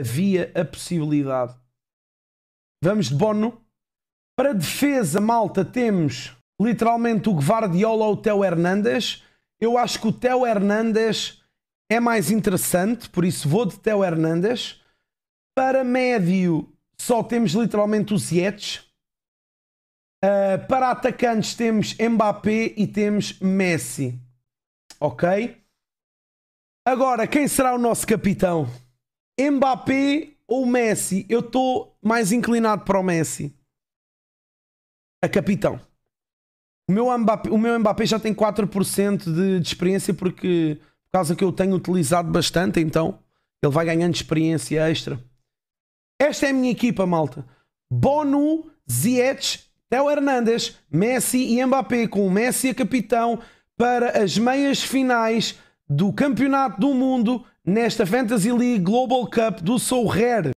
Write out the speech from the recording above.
havia a possibilidade. Vamos de Bono. Para defesa, malta, temos literalmente o Guardiola ou o Theo Hernandes. Eu acho que o Theo Hernandes é mais interessante, por isso vou de Theo Hernandes. Para médio, só temos literalmente o Ziyech. Uh, para atacantes temos Mbappé e temos Messi. Ok? Agora, quem será o nosso capitão? Mbappé ou Messi? Eu estou mais inclinado para o Messi. A capitão. O meu Mbappé, o meu Mbappé já tem 4% de, de experiência porque por causa que eu tenho utilizado bastante, então ele vai ganhando experiência extra. Esta é a minha equipa, malta. Bono, Ziyech, Theo Hernandes, Messi e Mbappé com o Messi a capitão para as meias finais do Campeonato do Mundo nesta Fantasy League Global Cup do Soul Rare.